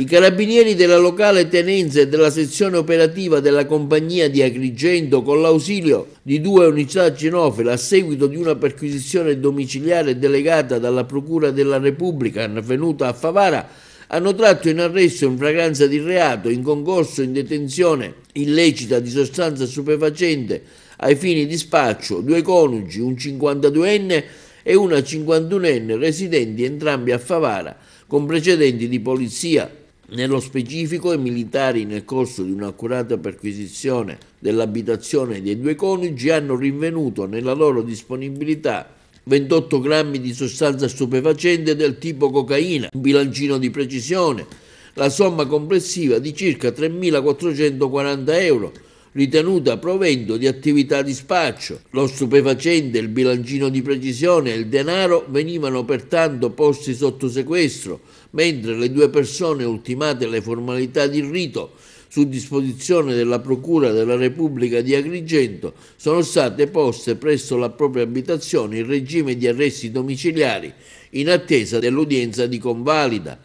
I carabinieri della locale tenenza e della sezione operativa della compagnia di Agrigento, con l'ausilio di due unità cinofile a seguito di una perquisizione domiciliare delegata dalla Procura della Repubblica avvenuta a Favara, hanno tratto in arresto in fragranza di reato, in concorso in detenzione illecita di sostanza stupefacente ai fini di spaccio, due coniugi, un 52enne e una 51enne residenti entrambi a Favara con precedenti di polizia nello specifico i militari nel corso di un'accurata perquisizione dell'abitazione dei due coniugi hanno rinvenuto nella loro disponibilità 28 grammi di sostanza stupefacente del tipo cocaina, un bilancino di precisione, la somma complessiva di circa 3.440 euro, ritenuta provento di attività di spaccio. Lo stupefacente, il bilancino di precisione e il denaro venivano pertanto posti sotto sequestro, mentre le due persone, ultimate le formalità di rito, su disposizione della Procura della Repubblica di Agrigento, sono state poste presso la propria abitazione in regime di arresti domiciliari in attesa dell'udienza di convalida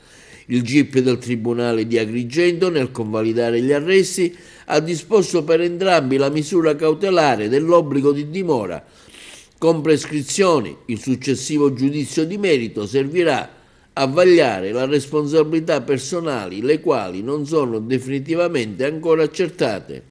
il GIP del Tribunale di Agrigento, nel convalidare gli arresti, ha disposto per entrambi la misura cautelare dell'obbligo di dimora. Con prescrizioni, il successivo giudizio di merito servirà a vagliare le responsabilità personali, le quali non sono definitivamente ancora accertate.